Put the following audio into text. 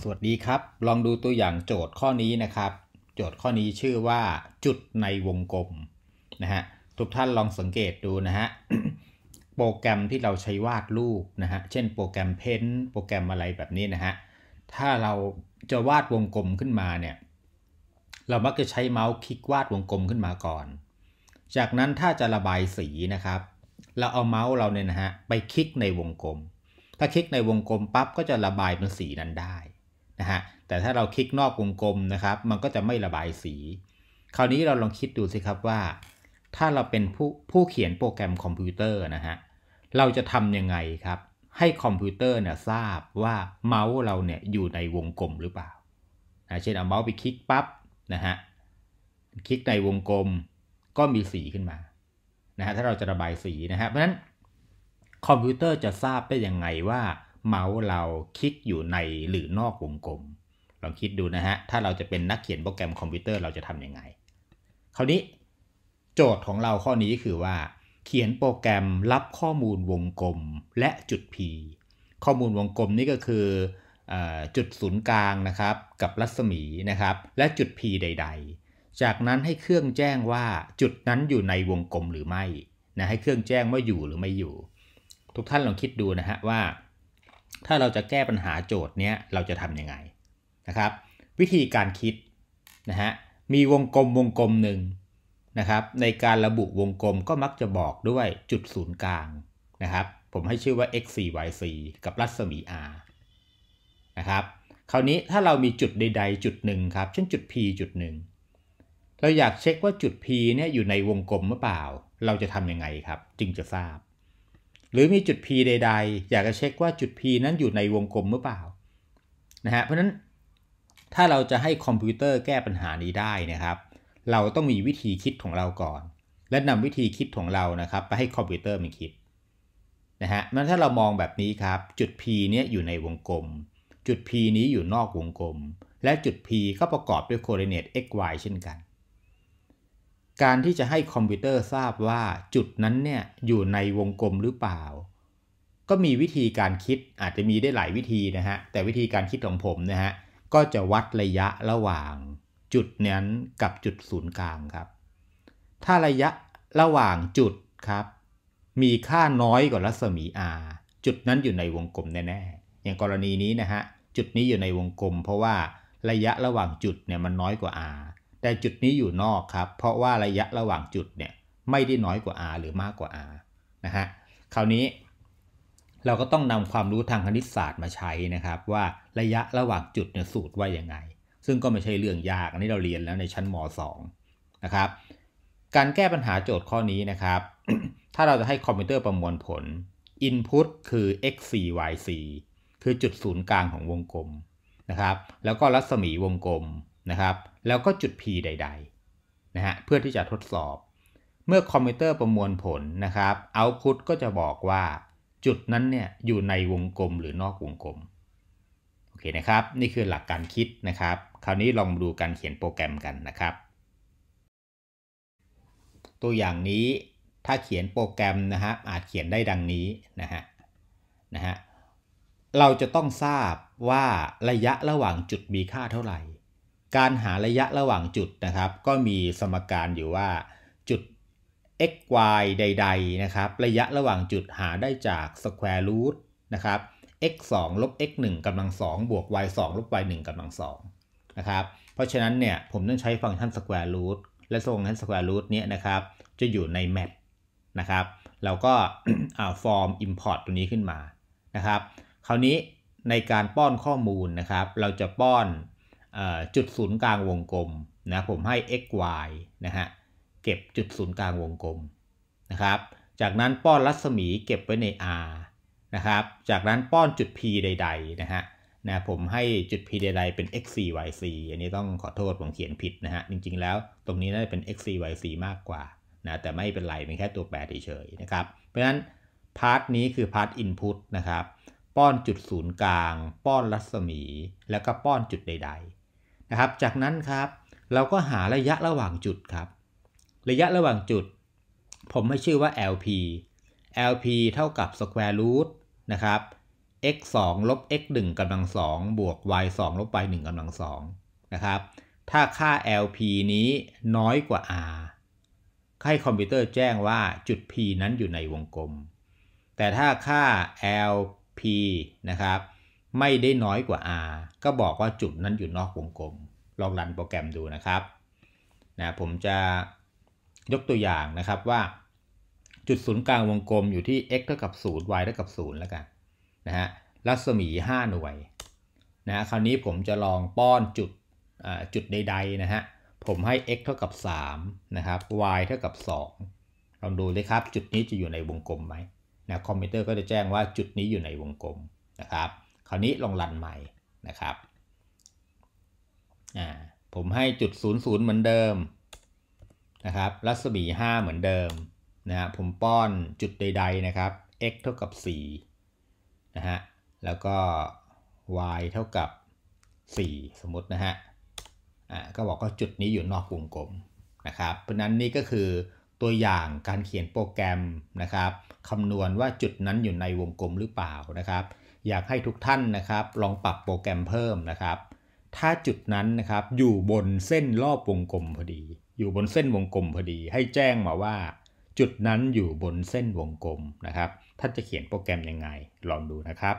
สวัสดีครับ ลองดูตัวอย่างโจทย์ข้อนี้นะครับ โจทย์ข้อนี้ชื่อว่าจุดในวงกลมนะฮะ ทุกท่านลองสังเกตดูนะฮะ โปรแกรมที่เราใช้วาดรูปนะฮะ เช่นโปรแกรมเพ้น์โปรแกรมอะไรแบบนี้นะฮะ ถ้าเราจะวาดวงกลมขึ้นมาเนี่ย เรามักจะใช้เมาส์คลิกวาดวงกลมขึ้นมาก่อน จากนั้นถ้าจะระบายสีนะครับ เราเอาเมาส์เราเนี่ยนะฮะไปคลิกในวงกลม ถ้าคลิกในวงกลมปั๊บก็จะระบายเป็นสีนั้นได้นะฮะแต่ถ้าเราคลิกนอกวงกลมนะครับมันก็จะไม่ระบายสี คราวนี้เราลองคิดดูสิครับว่า ถ้าเราเป็นผู้ผู้เขียนโปรแกรมคอมพิวเตอร์นะฮะเราจะทำยังไงครับ ให้คอมพิวเตอร์เนี่ยทราบว่าเมาส์เราเนี่ยอยู่ในวงกลมหรือเปล่านะเช่นเอาเมาส์ไปคลิกปั๊บนะฮะคลิกในวงกลม ก็มีสีขึ้นมานะฮะถ้าเราจะระบายสีนะฮะเพราะฉะนั้นคอมพิวเตอร์จะทราบได้ยังไงว่าเมาส์เราคลิกอยู่ในหรือนอกวงกลม ลองคิดดูนะฮะ ถ้าเราจะเป็นนักเขียนโปรแกรมคอมพิวเตอร์เราจะทำยังไง คราวนี้โจทย์ของเราข้อนี้คือว่า เขียนโปรแกรมรับข้อมูลวงกลมและจุด P ข้อมูลวงกลมนี่ก็คือจุดศูนย์กลางนะครับ กับรัศมีนะครับ และจุด P ใด ๆ จากนั้นให้เครื่องแจ้งว่าจุดนั้นอยู่ในวงกลมหรือไม่นะให้เครื่องแจ้งว่าอยู่หรือไม่อยู่ ทุกท่านลองคิดดูนะฮะว่าถ้าเราจะแก้ปัญหาโจทย์เนี้ยเราจะทำยังไงนะครับวิธีการคิดนะฮะมีวงกลมวงกลมหนึ่งนะครับในการระบุวงกลมก็มักจะบอกด้วยจุด ศูนย์กลางนะครับผมให้ชื่อว่า x 4 y 4กับรัศมี r นะครับคราวนี้ถ้าเรามีจุดใด ๆจุดหนึ่งครับเช่นจุด p จุดหนึ่งเราอยากเช็คว่าจุด p เนี่ยอยู่ในวงกลมหรือเปล่า เราจะทำยังไงครับจึงจะทราบหรือมีจุด P ใดๆ อยากจะเช็คว่าจุด P นั้นอยู่ในวงกลมหรือเปล่านะฮะ เพราะนั้นถ้าเราจะให้คอมพิวเตอร์แก้ปัญหานี้ได้นะครับ เราต้องมีวิธีคิดของเราก่อน และนำวิธีคิดของเรานะครับไปให้คอมพิวเตอร์มันคิดนะฮะมันถ้าเรามองแบบนี้ครับจุด P เนี้ยอยู่ในวงกลม จุด P นี้อยู่นอกวงกลม และจุด P ก็ประกอบด้วยโค o r d i n a t e x y เช่นกันการที่จะให้คอมพิวเตอร์ทราบว่าจุดนั้นเนี่ยอยู่ในวงกลมหรือเปล่า ก็มีวิธีการคิดอาจจะมีได้หลายวิธีนะฮะแต่วิธีการคิดของผมนะฮะก็จะวัดระยะระหว่างจุดนั้นกับจุดศูนย์กลางครับถ้าระยะระหว่างจุดครับ มีค่าน้อยกว่ารัศมี r จุดนั้นอยู่ในวงกลมแน่ๆ อย่างกรณีนี้นะฮะจุดนี้อยู่ในวงกลม เพราะว่าระยะระหว่างจุดเนี่ยมันน้อยกว่า r แต่จุดนี้อยู่นอกครับ เพราะว่าระยะระหว่างจุดเนี่ยไม่ได้น้อยกว่า r หรือมากกว่า r นะฮะ คราวนี้เราก็ต้องนำความรู้ทางคณิตศาสตร์มาใช้นะครับ ว่าระยะระหว่างจุดเนี่ยสูตรว่ายังไง ซึ่งก็ไม่ใช่เรื่องยาก อันนี้เราเรียนแล้วในชั้นม .2 นะครับ การแก้ปัญหาโจทย์ข้อนี้นะครับ ถ้าเราจะให้คอมพิวเตอร์ประมวลผล Input คือ x c y c คือจุดศูนย์กลางของวงกลมนะครับ แล้วก็รัศมีวงกลมนะครับแล้วก็จุด p ใดๆนะฮะเพื่อที่จะทดสอบ เมื่อคอมพิวเตอร์ประมวลผล นะครับเอาพุตก็จะบอกว่า จุดนั้นเนี่ยอยู่ในวงกลมหรือนอกวงกลมโอเคนะครับนี่คือหลักการคิดนะครับคราวนี้ลองดูการเขียนโปรแกรมกันนะครับ ตัวอย่างนี้ถ้าเขียนโปรแกรมนะฮะอาจเขียนได้ดังนี้นะฮะนะฮะเราจะต้องทราบว่าระยะระหว่างจุด B ค่าเท่าไหร่การหาระยะระหว่างจุดนะครับก็มีสมการอยู่ว่าจุด x y ใดๆนะครับระยะระหว่างจุดหาได้จาก square root นะครับ x 2ลบ x 1กำลัง2บวก y 2ลบ y 1กำลัง2นะครับเพราะฉะนั้นเนี่ยผมต้องใช้ฟังก์ชัน square root และทรงชัน square root เนี้ยนะครับจะอยู่ใน m a ทนะครับเราก็เอาฟอร์ม import ตัวนี้ขึ้นมานะครับคราวนี้ในการป้อนข้อมูลนะครับเราจะป้อนจุดศูนย์กลางวงกลมนะผมให้ x y นะฮะเก็บจุดศูนย์กลางวงกลมนะครับ จากนั้นป้อนรัศมีเก็บไว้ใน r นะครับ จากนั้นป้อนจุด p ใดๆนะฮะนะผมให้จุด p ใดๆเป็น x 4 y 4อันนี้ต้องขอโทษผมเขียนผิดนะฮะจริงๆแล้วตรงนี้น่าจะเป็น x 4 y 4มากกว่านะแต่ไม่เป็นไรเป็นแค่ตัวแปรเฉยๆนะครับเพราะฉะนั้นพาร์ทนี้คือพาร์ทอินพุตนะครับป้อนจุดศูนย์กลาง ป้อนรัศมีแล้วก็ป้อนจุดใดๆนะครับ จากนั้นครับเราก็หาระยะระหว่างจุดครับ ระยะระหว่างจุด ผมให้ชื่อว่า LP LP เท่ากับ square root นะครับ x 2ลบ x 1กำลัง2บวก y 2ลบ y 1กำลัง2นะครับ ถ้าค่า LP นี้น้อยกว่า r ให้คอมพิวเตอร์แจ้งว่าจุด P นั้นอยู่ในวงกลม แต่ถ้าค่า LP นะครับไม่ได้น้อยกว่า r ก็บอกว่าจุดนั้นอยู่นอกวงกลม ลองรันโปรแกรมดูนะครับนะผมจะยกตัวอย่างนะครับว่า จุดศูนย์กลางวงกลมอยู่ที่ x เท่ากับ 0 y เท่ากับ0แล้วกันนะฮะรัศมี 5 หน่วยนะะคราวนี้ผมจะลองป้อนจุดจุดใดๆนะฮะผมให้ x เท่ากับ3นะครับ y เท่ากับ2ลองดูเลยครับจุดนี้จะอยู่ในวงกลมไหมนะคอมพิวเตอร์ก็จะแจ้งว่าจุดนี้อยู่ในวงกลมนะครับคราวนี้ลองรันใหม่นะครับอ่าผมให้จุดศูนย์นย์เหมือนเดิมนะครับ รัศมี 5 เหมือนเดิมนะฮะผมป้อนจุดใด ๆนะครับ x เท่ากับ4นะฮะแล้วก็ y เท่ากับ4สมมตินะฮะอ่าก็บอกว่าจุดนี้อยู่นอกวงกลมนะครับ เพราะนั้นนี่ก็คือตัวอย่างการเขียนโปรแกรมนะครับคำนวณว่าจุดนั้นอยู่ในวงกลมหรือเปล่านะครับอยากให้ทุกท่านนะครับ ลองปรับโปรแกรมเพิ่มนะครับ ถ้าจุดนั้นนะครับอยู่บนเส้นรอบวงกลมพอดี อยู่บนเส้นวงกลมพอดี ให้แจ้งมาว่า จุดนั้นอยู่บนเส้นวงกลมนะครับท่านจะเขียนโปรแกรมยังไง ลองดูนะครับ